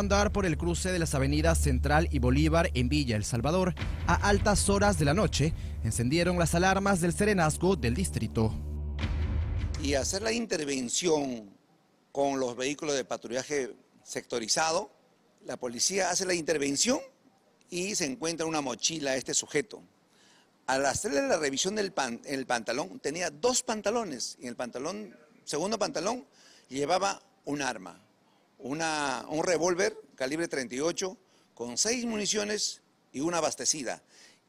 andar por el cruce de las avenidas Central y Bolívar en Villa El Salvador a altas horas de la noche, encendieron las alarmas del serenazgo del distrito. Y hacer la intervención con los vehículos de patrullaje sectorizado, la policía hace la intervención y se encuentra una mochila a este sujeto. Al hacerle la revisión del el pantalón, tenía dos pantalones y el pantalón, segundo pantalón llevaba un arma un revólver calibre 38 con seis municiones y una abastecida.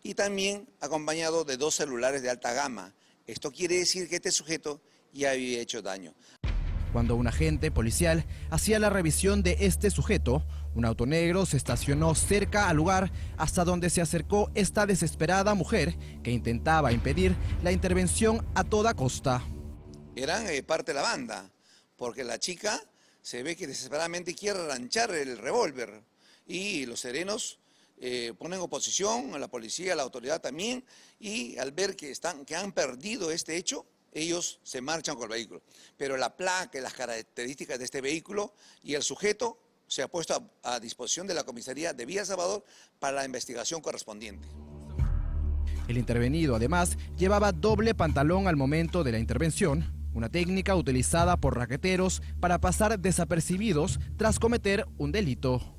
Y también acompañado de dos celulares de alta gama. Esto quiere decir que este sujeto ya había hecho daño. Cuando un agente policial hacía la revisión de este sujeto, un auto negro se estacionó cerca al lugar hasta donde se acercó esta desesperada mujer que intentaba impedir la intervención a toda costa. Eran eh, parte de la banda, porque la chica se ve que desesperadamente quiere arranchar el revólver y los serenos eh, ponen oposición a la policía, a la autoridad también y al ver que, están, que han perdido este hecho, ellos se marchan con el vehículo. Pero la placa, las características de este vehículo y el sujeto se ha puesto a, a disposición de la comisaría de Villa Salvador para la investigación correspondiente. El intervenido además llevaba doble pantalón al momento de la intervención una técnica utilizada por raqueteros para pasar desapercibidos tras cometer un delito.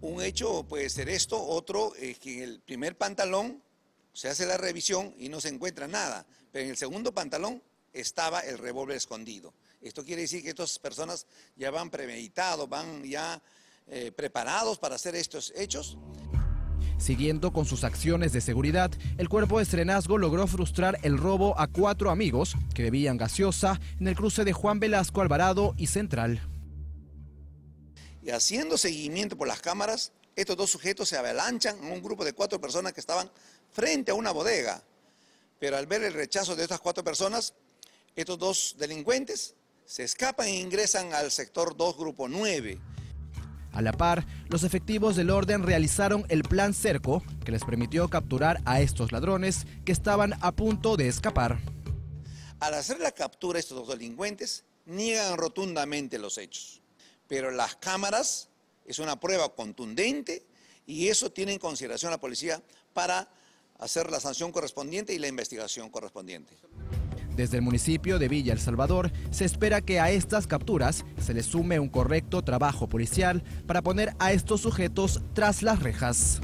Un hecho puede ser esto, otro es eh, que en el primer pantalón se hace la revisión y no se encuentra nada, pero en el segundo pantalón estaba el revólver escondido. Esto quiere decir que estas personas ya van premeditados, van ya eh, preparados para hacer estos hechos. Siguiendo con sus acciones de seguridad, el cuerpo de estrenazgo logró frustrar el robo a cuatro amigos que bebían gaseosa en el cruce de Juan Velasco Alvarado y Central. Y haciendo seguimiento por las cámaras, estos dos sujetos se avalanchan en un grupo de cuatro personas que estaban frente a una bodega. Pero al ver el rechazo de estas cuatro personas, estos dos delincuentes se escapan e ingresan al sector 2, grupo 9. A la par, los efectivos del orden realizaron el plan cerco que les permitió capturar a estos ladrones que estaban a punto de escapar. Al hacer la captura, estos dos delincuentes niegan rotundamente los hechos, pero las cámaras es una prueba contundente y eso tiene en consideración la policía para hacer la sanción correspondiente y la investigación correspondiente. Desde el municipio de Villa El Salvador se espera que a estas capturas se le sume un correcto trabajo policial para poner a estos sujetos tras las rejas.